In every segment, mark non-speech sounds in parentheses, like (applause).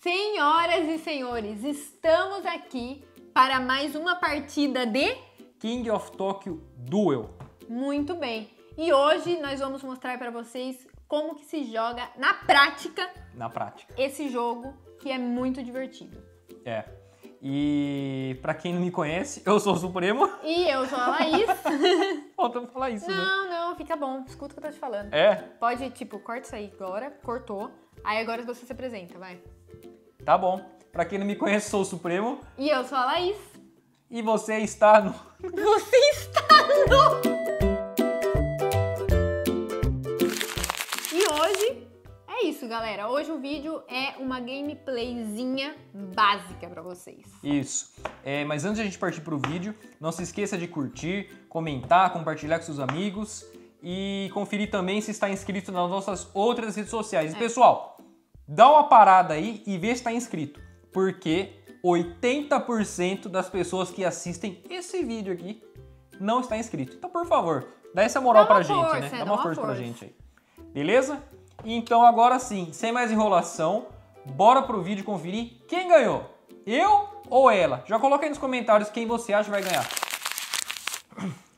Senhoras e senhores, estamos aqui para mais uma partida de King of Tokyo Duel. Muito bem. E hoje nós vamos mostrar para vocês como que se joga na prática. Na prática. Esse jogo que é muito divertido. É. E para quem não me conhece, eu sou o Supremo. E eu sou a Laís. (laughs) Falta falar isso, né? Não, né? não, fica bom. Escuta o que eu tô te falando. É. Pode, tipo, corta isso aí agora, cortou. Aí agora você se apresenta, vai. Tá bom. Pra quem não me conhece, sou o Supremo. E eu sou a Laís. E você está no. (laughs) Você está no. E hoje é isso, galera. Hoje o vídeo é uma gameplayzinha básica para vocês. Isso. É, mas antes de a gente partir pro vídeo, não se esqueça de curtir, comentar, compartilhar com seus amigos e conferir também se está inscrito nas nossas outras redes sociais. É. E pessoal, Dá uma parada aí e vê se está inscrito, porque 80% das pessoas que assistem esse vídeo aqui não está inscrito. Então, por favor, dá essa moral dá pra força, gente, né? Dá, dá uma, uma força, força pra gente aí. Beleza? Então, agora sim, sem mais enrolação, bora pro vídeo conferir quem ganhou. Eu ou ela? Já coloca aí nos comentários quem você acha vai ganhar.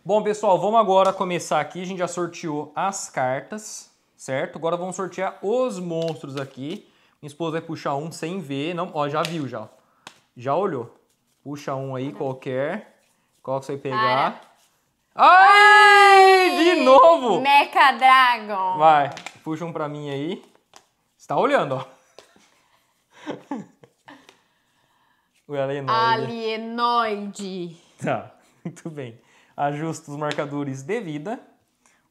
Bom, pessoal, vamos agora começar aqui. A gente já sorteou as cartas certo? Agora vamos sortear os monstros aqui. Minha esposa vai puxar um sem ver. Não, ó, já viu já. Já olhou. Puxa um aí, qualquer. Qual que você vai pegar? Ai! Ai! De novo! Mecha Dragon. Vai, puxa um pra mim aí. Você tá olhando, ó. (laughs) o alienoide. Alienoide. Tá, (laughs) muito bem. Ajusta os marcadores de vida.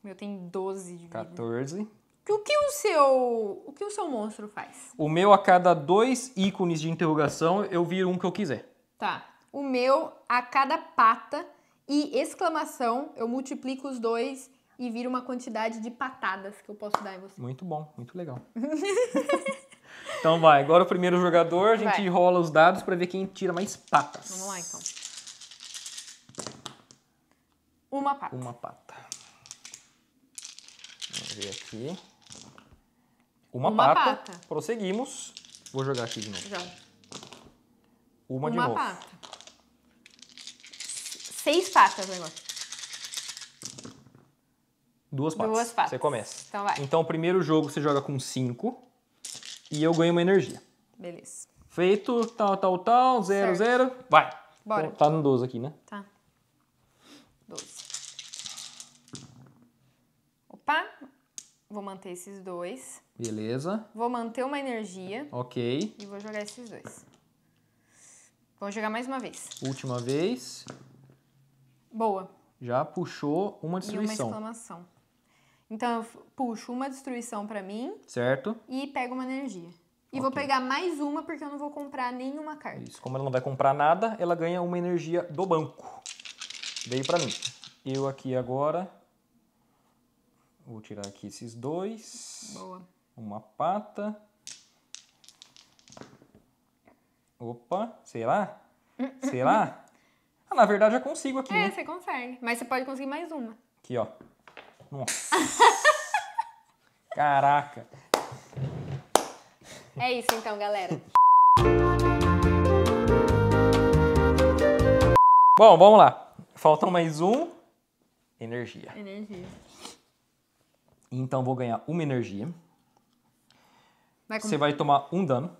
O meu tem 12 de 14. vida. 14. Que o que o seu, o que o seu monstro faz? O meu a cada dois ícones de interrogação eu viro um que eu quiser. Tá. O meu a cada pata e exclamação eu multiplico os dois e viro uma quantidade de patadas que eu posso dar em você. Muito bom, muito legal. (laughs) então vai, agora o primeiro jogador, a gente vai. rola os dados para ver quem tira mais patas. Vamos lá então. Uma pata. Uma pata. Vamos ver aqui. Uma, uma pata. pata. Prosseguimos. Vou jogar aqui de novo. Joga. Uma, uma de novo. Uma pata. Seis patas agora. Duas patas. Duas patas. Você começa. Então vai. Então, primeiro jogo você joga com cinco e eu ganho uma energia. Beleza. Feito, tal, tal, tal, zero, certo. zero. Vai. Bora. Então, tá no 12 aqui, né? Tá. 12. Opa, Vou manter esses dois. Beleza. Vou manter uma energia. Ok. E vou jogar esses dois. Vou jogar mais uma vez. Última vez. Boa. Já puxou uma destruição. E uma exclamação. Então eu puxo uma destruição para mim. Certo. E pego uma energia. E okay. vou pegar mais uma porque eu não vou comprar nenhuma carta. Isso, como ela não vai comprar nada, ela ganha uma energia do banco. Veio para mim. Eu aqui agora Vou tirar aqui esses dois. Boa. Uma pata. Opa, será? será? Ah, na verdade, eu consigo aqui, É, né? você consegue. Mas você pode conseguir mais uma. Aqui, ó. Nossa. (laughs) Caraca. É isso então, galera. Bom, vamos lá. Faltam mais um. Energia. Energia. Então vou ganhar uma energia. Você vai tomar um dano.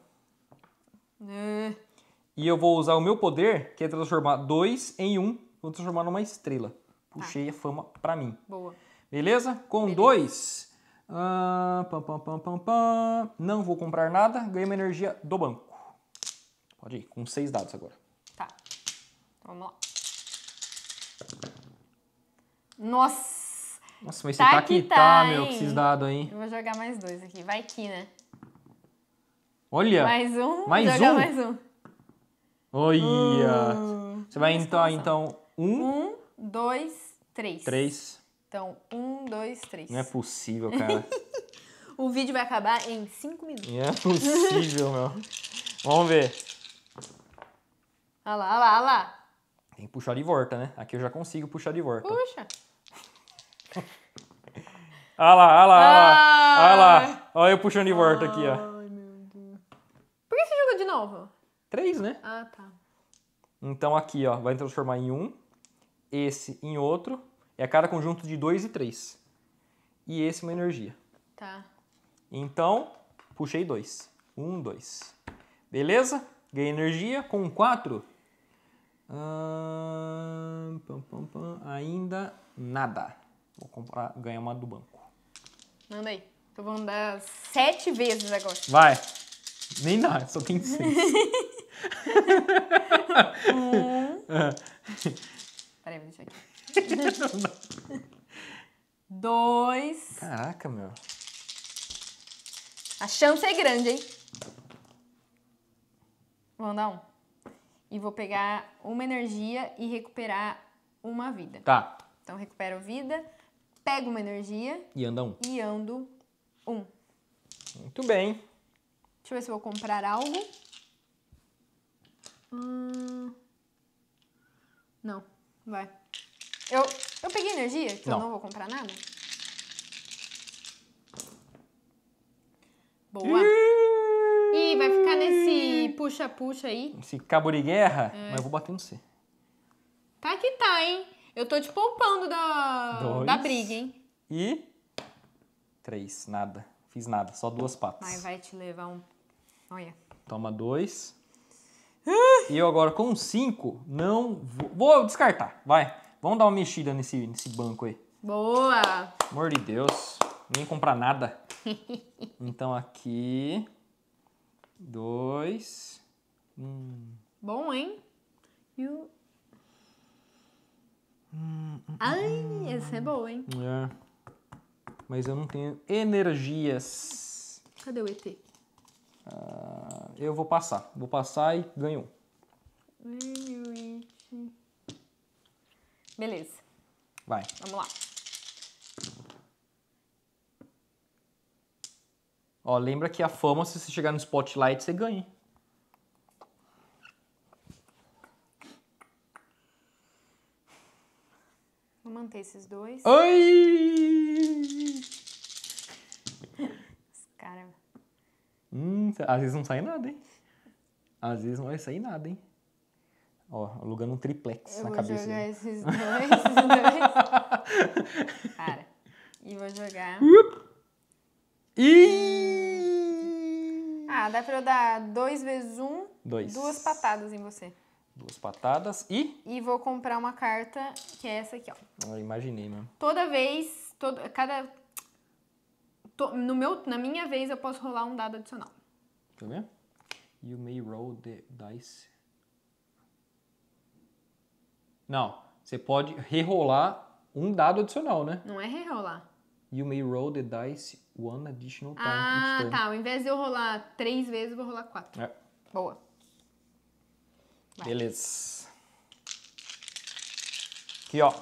É. E eu vou usar o meu poder, que é transformar dois em um, vou transformar numa estrela. Puxei tá. a fama pra mim. Boa. Beleza? Com Beleza. dois. Ah, pam, pam, pam, pam, Não vou comprar nada, ganhei uma energia do banco. Pode ir, com seis dados agora. Tá. vamos lá. Nossa! Nossa, mas tá você tá aqui, tá, tá meu, com esses dados Eu vou jogar mais dois aqui. Vai aqui né? Olha! Mais um, mais jogar um? mais um. Olha! Uh, você vai então, então, um... Um, dois, três. Três. Então, um, dois, três. Não é possível, cara. (laughs) o vídeo vai acabar em cinco minutos. Não é possível, meu. Vamos ver. Olha lá, olha lá, olha lá. Tem que puxar de volta, né? Aqui eu já consigo puxar de volta. Puxa! Olha lá, olha lá, olha ah lá. lá. Olha eu puxando de volta aqui, ó. Por que você jogou de novo? Três, né? Ah, tá. Então aqui, ó, vai transformar em um, esse em outro, é cada conjunto de dois e três. E esse é uma energia. Tá. Então, puxei dois. Um, dois. Beleza? Ganhei energia com quatro. pam, pam, pam. Ainda nada. Vou comprar, ganhar uma do banco. Manda aí. Eu vou andar sete vezes agora. Vai. Nem dá, só tem seis. um. (laughs) Peraí, vou deixar aqui. (laughs) Dois. Caraca, meu. A chance é grande, hein? Vou andar um. E vou pegar uma energia e recuperar uma vida. Tá. Então recupero vida pego uma energia. E anda um. E ando um. Muito bem. Deixa eu ver se eu vou comprar algo. Hum... Não, vai. Eu, eu peguei energia, então não. eu não vou comprar nada. Boa. Ih, vai ficar nesse puxa-puxa aí. Esse cabo de guerra, é. mas eu vou bater no C. Tá que tá, hein? Eu tô te poupando da, Dois. da briga, hein? E. Três, nada. Fiz nada, só duas patas. Mas vai te levar um. Olha. Toma dois. E eu agora com cinco, não vou. Vou descartar, vai. Vamos dar uma mexida nesse, nesse banco aí. Boa! Amor de Deus. Nem comprar nada. (laughs) então aqui. Dois. Um. Bom, hein? E o. Ai, essa é boa, hein? É. Mas eu não tenho energias. Cadê o ET? Ah, eu vou passar. Vou passar e ganho um. Beleza. Vai. Vamos lá. Ó, lembra que a fama, se você chegar no spotlight, você ganha. juntei esses dois. Oi! Cara. Hum, às vezes não sai nada, hein? Às vezes não vai sair nada, hein? Ó, alugando um triplex Eu na cabeça. Eu vou jogar esses dois, esses dois. (laughs) E vou jogar... Uop. Ah, dá pra eu dar dois vezes um... Dois. Duas patadas em você. Duas patadas e. E vou comprar uma carta que é essa aqui, ó. Eu ah, imaginei mesmo. Toda vez, todo, cada. To, no meu, na minha vez eu posso rolar um dado adicional. Quer ver? You may roll the dice. Não, você pode rerolar um dado adicional, né? Não é rerolar. You may roll the dice one additional time. Ah, tá. Ao invés de eu rolar três vezes, eu vou rolar quatro. É. Boa. Beleza. Aqui, ó.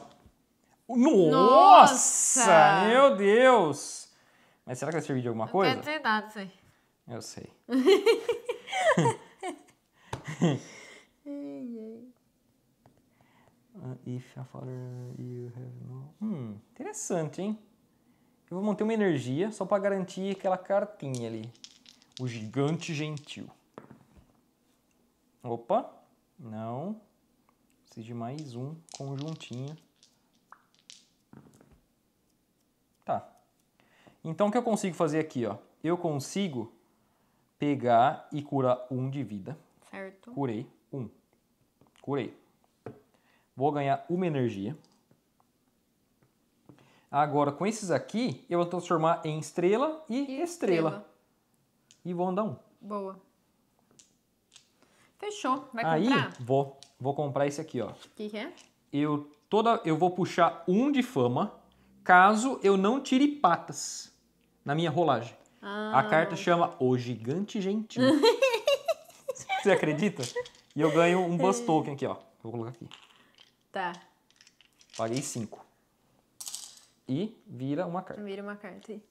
Nossa! Nossa! Meu Deus! Mas será que vai servir de alguma coisa? Não nada Eu sei. (laughs) Uh, if a father you have no... Hum, interessante, hein? Eu vou manter uma energia só para garantir aquela cartinha ali. O gigante gentil. Opa! Não. Preciso de mais um conjuntinho. Tá. Então, o que eu consigo fazer aqui, ó? Eu consigo pegar e curar um de vida. Certo. Curei um. Curei. Vou ganhar uma energia. Agora, com esses aqui, eu vou transformar em estrela e, e estrela. estrela. E vou andar um. Boa. Fechou. Vai Aí, comprar? Vou, vou comprar esse aqui, ó. O que, que é? Eu, toda, eu vou puxar um de fama caso eu não tire patas na minha rolagem. Ah. A carta chama O Gigante Gentil. (laughs) Você acredita? E eu ganho um Buzz é. token aqui, ó. Vou colocar aqui. Tá. Paguei cinco E vira uma carta. Vira uma carta aí.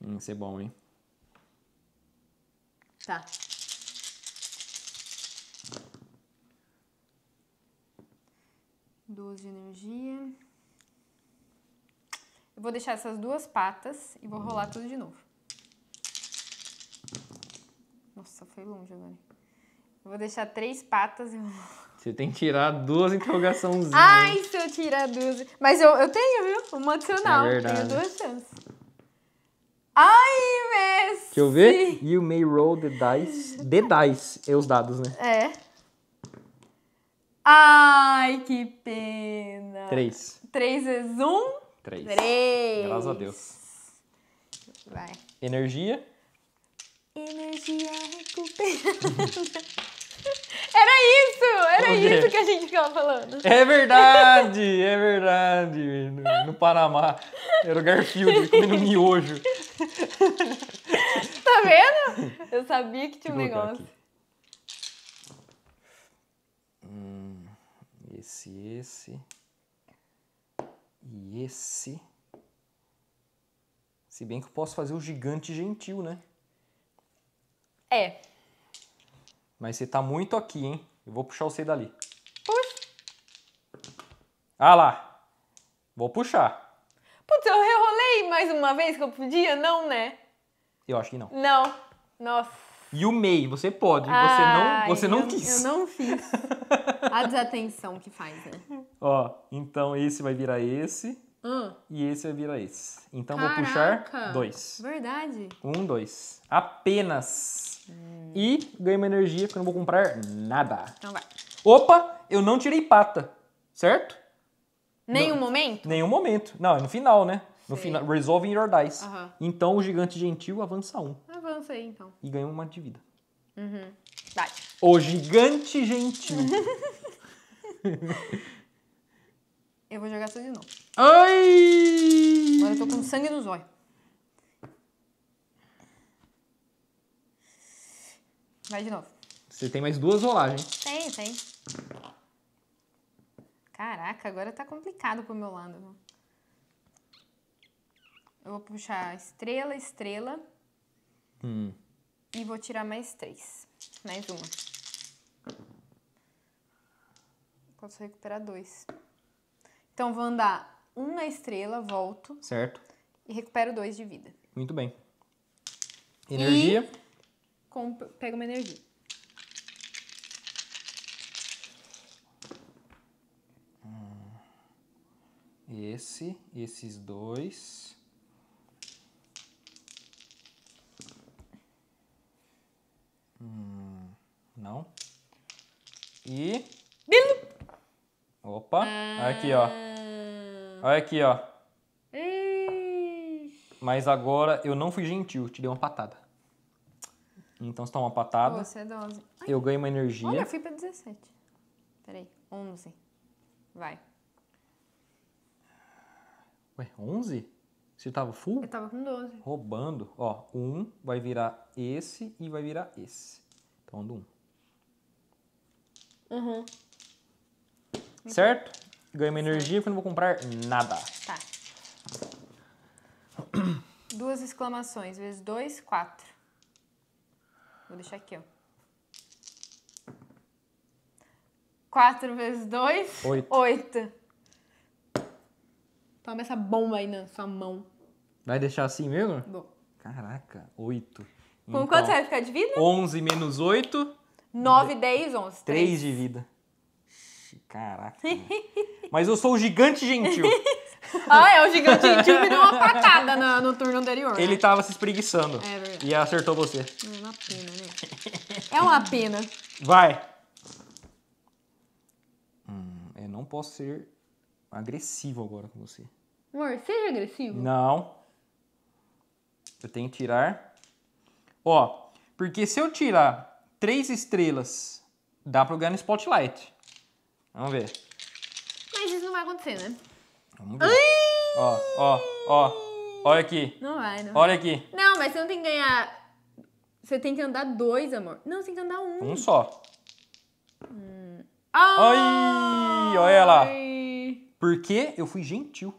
Hum, isso é bom, hein? Tá. duas de energia. Eu vou deixar essas duas patas e vou rolar tudo de novo. Nossa, foi longe agora. Eu vou deixar três patas e vou... Você tem que tirar duas interrogaçãozinhas. Ai, se eu tirar duas... Mas eu, eu tenho, viu? Uma adicional. É verdade. Tenho duas chances. Ai, Messi! Deixa eu ver. You may roll the dice. The dice. É os dados, né? É. Ai, que pena. Três. Três vezes um? Três. Três. Graças a Deus. Vai. Energia. Energia recuperada. (laughs) era isso! Era isso que a gente ficava falando. É verdade! É verdade! No, no Panamá. Era o Garfield comendo miojo. (laughs) tá vendo? Eu sabia que tinha um negócio. Aqui. esse, esse e esse. Se bem que eu posso fazer o gigante gentil, né? É. Mas você tá muito aqui, hein? Eu vou puxar você dali. Puxa. Ah lá. Vou puxar. Putz, eu rerolei mais uma vez que eu podia, não, né? Eu acho que não. Não. Nossa. E o MEI, você pode. você não, você não quis. Eu não fiz. (laughs) A desatenção que faz, né? Ó, então esse vai virar esse. Hum. E esse vai virar esse. Então Caraca. vou puxar dois. Verdade. Um, dois. Apenas. Hum. E ganho uma energia porque eu não vou comprar nada. Então vai. Opa, eu não tirei pata, certo? Nenhum não, momento? Nenhum momento. Não, é no final, né? No final, resolving your dice. Uhum. Então o gigante gentil avança um. Avança aí, então. E ganha uma de vida. Uhum. Vai. O gigante gentil. (laughs) eu vou jogar tudo de novo. Ai! Agora eu tô com sangue nos olhos. Vai de novo. Você tem mais duas rolagens. Tem, tem. Caraca, agora tá complicado pro meu lado. Eu vou puxar estrela, estrela. Hum. E vou tirar mais três. Mais uma. Posso recuperar dois. Então vou andar um na estrela, volto. Certo. E recupero dois de vida. Muito bem. Energia. E compro, pego uma energia. Esse, esses dois. Hum, não. E Opa, ah. aqui, ó. Olha aqui, ó. Ah. Mas agora eu não fui gentil, te dei uma patada. Então, você tomar uma patada, Você é 12. Ai. eu ganho uma energia. Olha, eu fui pra 17. Peraí, 11. Vai. Ué, 11? Você tava full? Eu tava com 12. Roubando. Ó, um vai virar esse e vai virar esse. Então, tá ando um. Uhum. Uhum. Certo? Ganho uma energia porque eu não vou comprar nada. Tá. (clears throat) Duas exclamações, vezes dois, quatro. Vou deixar aqui, ó. Quatro vezes dois, Oito. oito. Toma essa bomba aí na sua mão. Vai deixar assim mesmo? Vou. Caraca, oito. Com Então, quanto você vai ficar de vida? Onze menos oito. Nove, dez, onze. Três de vida. Caraca. Mas eu sou o gigante gentil. (laughs) ah, é, o gigante gentil me deu uma facada no, no turno anterior. Ele né? tava se espreguiçando. É verdade. E acertou você. É uma pena, né? É uma pena. Vai. Hum, eu não posso ser agressivo agora com você. Amor, seja agressivo. Não. Eu tenho que tirar. Ó, porque se eu tirar três estrelas, dá pra eu ganhar no spotlight. Vamos ver. Mas isso não vai acontecer, né? Vamos ver. Ai! Ó, ó, ó. Olha aqui. Não vai, não. Olha aqui. Não, mas você não tem que ganhar. Você tem que andar dois, amor. Não, você tem que andar um. Um só. Hum. Ai! Ai! Olha lá. Porque eu fui gentil.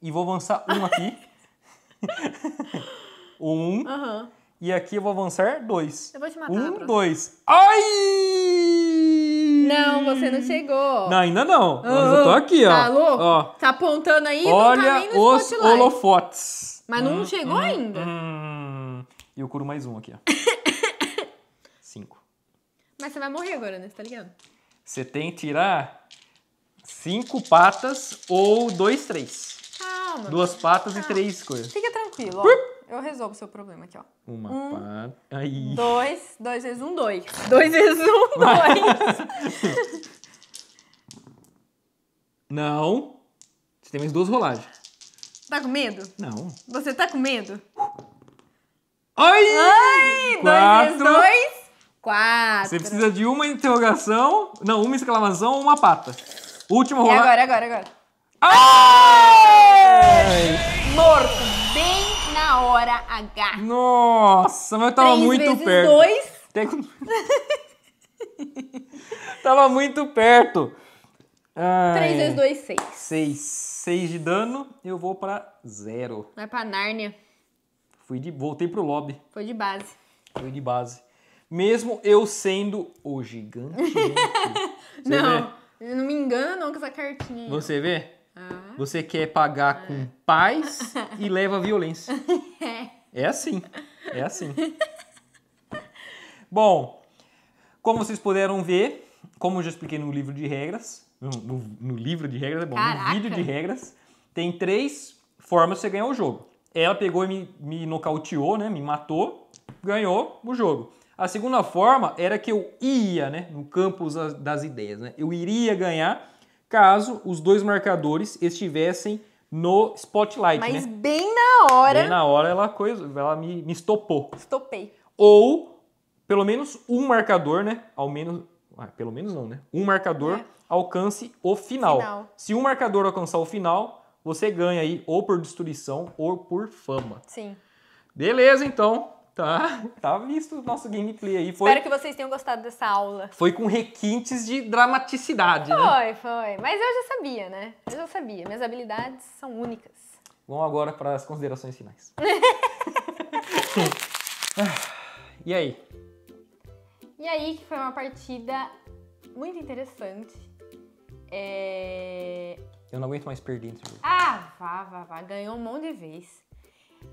E vou avançar um aqui. (laughs) um. Uhum. E aqui eu vou avançar dois. Eu vou te matar. Um, dois. Ai! não hum. chegou. Não, ainda não. Mas eu tô aqui, ó. Tá Ó. Tá apontando aí tá Olha tá os spotlight. holofotes. Mas não hum, chegou hum, ainda. Hum. E eu curo mais um aqui, ó. (laughs) Cinco. Mas você vai morrer agora, né? Você tá ligado? Você tem que tirar cinco patas ou dois, três. Calma. Duas patas calma. e três coisas. Fica tranquilo, ó. Eu resolvo o seu problema aqui, ó. Uma um, pata. Aí. Dois, dois vezes um, dois. Dois vezes um, (laughs) dois. (laughs) Não. Você tem mais duas rolagens. Tá com medo? Não. Você tá com medo? Ai! Ai! Quatro. Dois, dois. Quatro. Você precisa de uma interrogação, não, uma exclamação, uma pata. Última rolagem. agora, agora, agora. Ai! Morto. Bem na hora H. Nossa, mas eu tava Três muito vezes perto. dois. Tem... (laughs) tava muito perto. 3 vezes 2, 6. 6. 6 de dano, eu vou pra 0. Vai pra Nárnia. Fui de, voltei pro lobby. Foi de base. Foi de base. Mesmo eu sendo o gigante. (laughs) não, vê? não me engana não com essa cartinha. Você vê? Ah. Você quer pagar ah. com (laughs) paz e leva violência. (laughs) é. é assim. É assim. Bom, como vocês puderam ver, como eu já expliquei no livro de regras, no, no, livro de regras, é bom, Caraca. no vídeo de regras, tem três formas de você ganhar o jogo. Ela pegou e me, me nocauteou, né? Me matou, ganhou o jogo. A segunda forma era que eu ia, né? No campo das ideias, né? Eu iria ganhar caso os dois marcadores estivessem no spotlight, Mas né? bem na hora... Bem na hora ela, coisa, ela me, me estopou. Estopei. Ou, pelo menos um marcador, né? Ao menos ah, pelo menos não, né? Um marcador é. alcance o final. final. Se um marcador alcançar o final, você ganha aí ou por destruição ou por fama. Sim. Beleza, então. Tá, tá visto o nosso gameplay aí. Foi, Espero que vocês tenham gostado dessa aula. Foi com requintes de dramaticidade, foi, né? Foi, foi. Mas eu já sabia, né? Eu já sabia. Minhas habilidades são únicas. Vamos agora para as considerações finais. (laughs) (laughs) Ah, e aí? E aí que foi uma partida muito interessante. É... Eu não aguento mais perder jogo. Ah, vá, vá, vá. Ganhou um monte de vez.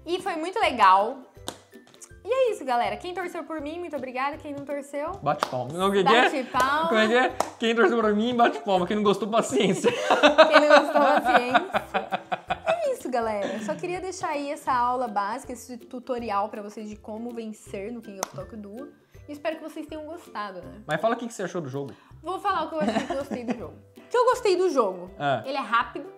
E foi muito legal. E é isso, galera. Quem torceu por mim, muito obrigada. Quem não torceu... Bate palma. Não, que é? bate palma. Como é que é? Quem torceu por mim, bate palma. Quem não gostou, paciência. (laughs) Quem não gostou, paciência. É isso, galera. Eu só queria deixar aí essa aula básica, esse tutorial para vocês de como vencer no King of Tokyo Duo. Espero que vocês tenham gostado, né? Mas fala o que você achou do jogo. Vou falar o que eu achei que gostei do jogo. O que eu gostei do jogo? Ah. Ele é rápido,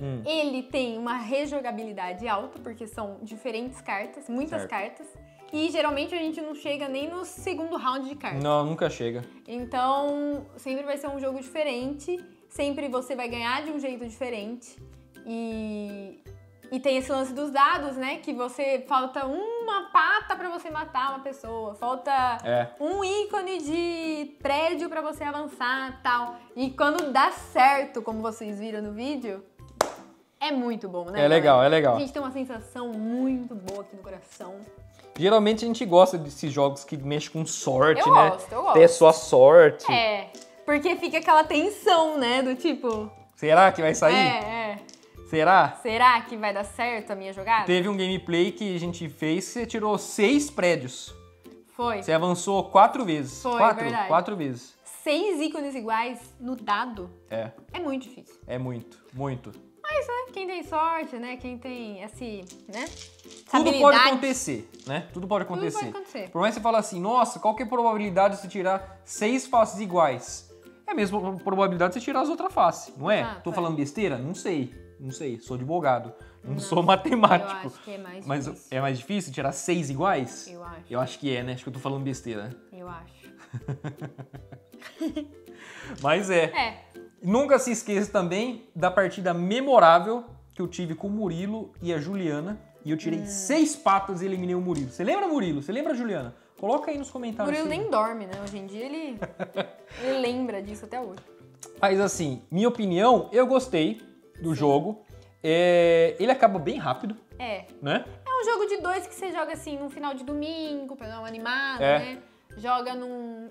hum. ele tem uma rejogabilidade alta, porque são diferentes cartas, muitas certo. cartas. E geralmente a gente não chega nem no segundo round de cartas. Não, nunca chega. Então, sempre vai ser um jogo diferente, sempre você vai ganhar de um jeito diferente. E, e tem esse lance dos dados, né? Que você falta um uma pata para você matar uma pessoa, falta é. um ícone de prédio para você avançar tal. E quando dá certo, como vocês viram no vídeo, é muito bom, né? É legal, é legal. A gente tem uma sensação muito boa aqui no coração. Geralmente a gente gosta desses jogos que mexem com sorte, eu né? Gosto, eu gosto. Ter sua sorte. É, porque fica aquela tensão, né? Do tipo. Será que vai sair? É, é. Será? Será que vai dar certo a minha jogada? Teve um gameplay que a gente fez que você tirou seis prédios. Foi. Você avançou quatro vezes. Foi, quatro, verdade. Quatro vezes. Seis ícones iguais no dado? É. É muito difícil. É muito, muito. Mas, né, quem tem sorte, né, quem tem esse, assim, né, Tudo pode acontecer, né? Tudo pode acontecer. Tudo pode acontecer. Por mais que você fala assim, nossa, qual que é a probabilidade de você tirar seis faces iguais? É a mesma probabilidade de você tirar as outras faces, não é? Ah, Tô foi. falando é. besteira? Não sei não sei, sou advogado, não, não sou matemático. Eu acho que é mais mas difícil. é mais difícil tirar seis iguais? Eu acho. Eu acho que é, né? Acho que eu tô falando besteira. Eu acho. (laughs) mas é. É. Nunca se esqueça também da partida memorável que eu tive com o Murilo e a Juliana. E eu tirei hum. seis patas e eliminei o Murilo. Você lembra, Murilo? Você lembra, Juliana? Coloca aí nos comentários. O Murilo nem dorme, né? Hoje em dia ele, (laughs) ele lembra disso até hoje. Mas assim, minha opinião, eu gostei do Sim. jogo. É, ele acaba bem rápido. É. Né? É um jogo de dois que você joga assim num final de domingo, pra dar uma é. né? Joga num.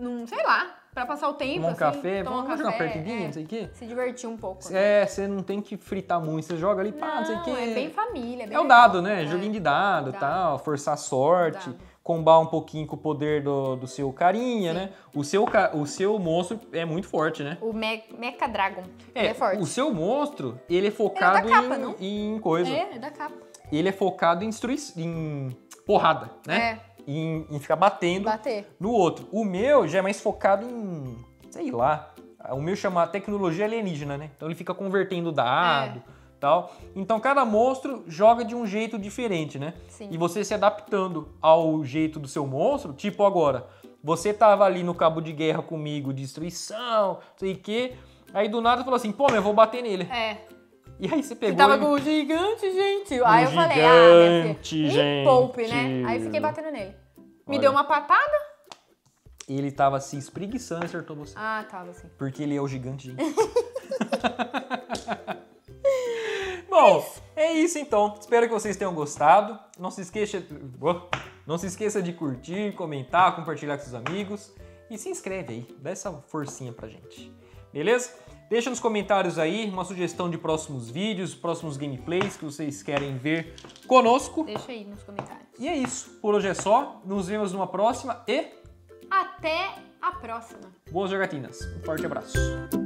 num, sei lá, pra passar o tempo. Tomar um assim, café, tomar vamos um jogar pertinho, é, não sei o quê. Se divertir um pouco. É, né? É, você não tem que fritar muito, você joga ali, pá, não, não sei o é quê. É bem família, é bem né? É o dado, né? Joguinho de dado e tal, forçar sorte. Dado combar um pouquinho com o poder do, do seu carinha, Sim. né? O seu, o seu monstro é muito forte, né? O Me Mecha Dragon. É, é, forte. O seu monstro, ele é focado ele é capa, em, em, coisa. É, é da capa. Ele é focado em, em porrada, né? É. Em, em ficar batendo Bater. no outro. O meu já é mais focado em, sei lá, o meu chama tecnologia é alienígena, né? Então ele fica convertendo dado. É tal. Então cada monstro joga de um jeito diferente, né? Sim. E você se adaptando ao jeito do seu monstro, tipo agora, você tava ali no cabo de guerra comigo, destruição, não sei o quê. Aí do nada falou assim, pô, meu, eu vou bater nele. É. E aí você pegou. Você tava com o gigante, gente. aí eu falei, ah, minha filha. Gente. Me poupe, né? Aí fiquei batendo nele. Me deu uma patada. Ele tava se espreguiçando e acertou você. Ah, tava assim. Porque ele é o gigante, gente. (laughs) Bom, é, é isso então. Espero que vocês tenham gostado. Não se esqueça, oh, não se esqueça de curtir, comentar, compartilhar com seus amigos e se inscreve aí, dá essa forcinha pra gente. Beleza? Deixa nos comentários aí uma sugestão de próximos vídeos, próximos gameplays que vocês querem ver conosco. Deixa aí nos comentários. E é isso. Por hoje é só. Nos vemos numa próxima e até a próxima. Boas jogatinas. Um forte abraço.